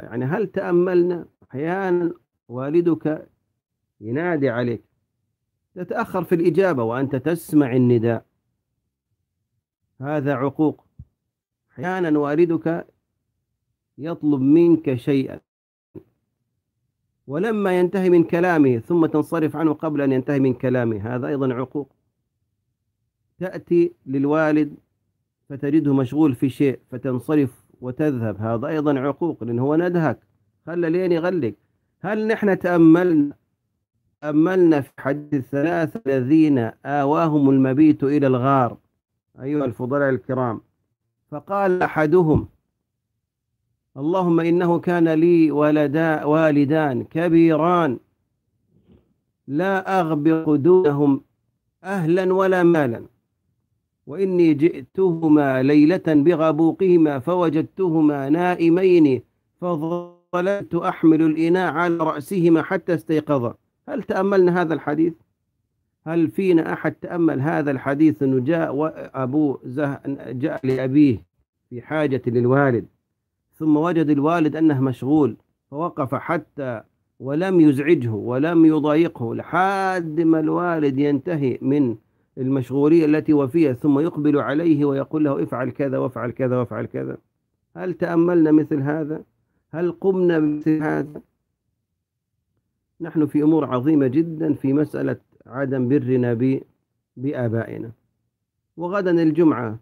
يعني هل تأملنا أحيانا والدك ينادي عليك تتأخر في الإجابة وأنت تسمع النداء هذا عقوق أحيانا والدك يطلب منك شيئا ولما ينتهي من كلامه ثم تنصرف عنه قبل أن ينتهي من كلامه هذا أيضا عقوق تأتي للوالد فتجده مشغول في شيء فتنصرف وتذهب هذا أيضا عقوق لأنه هو ندهك خلى لين يغلق هل نحن تأملنا تأملنا في حديث الثلاثة الذين آواهم المبيت إلى الغار أيها الفضلاء الكرام فقال أحدهم اللهم إنه كان لي ولدا والدان كبيران لا أغبق دونهم أهلا ولا مالا وإني جئتهما ليلة بغبوقهما فوجدتهما نائمين فظللت أحمل الإناء على رأسهما حتى استيقظا هل تأملنا هذا الحديث؟ هل فينا أحد تأمل هذا الحديث أنه جاء أبو زه... جاء لأبيه في حاجة للوالد ثم وجد الوالد أنه مشغول فوقف حتى ولم يزعجه ولم يضايقه لحد ما الوالد ينتهي من المشغولية التي وفيها ثم يقبل عليه ويقول له افعل كذا وافعل كذا وافعل كذا هل تأملنا مثل هذا هل قمنا مثل هذا نحن في أمور عظيمة جدا في مسألة عدم برنا بآبائنا وغدا الجمعة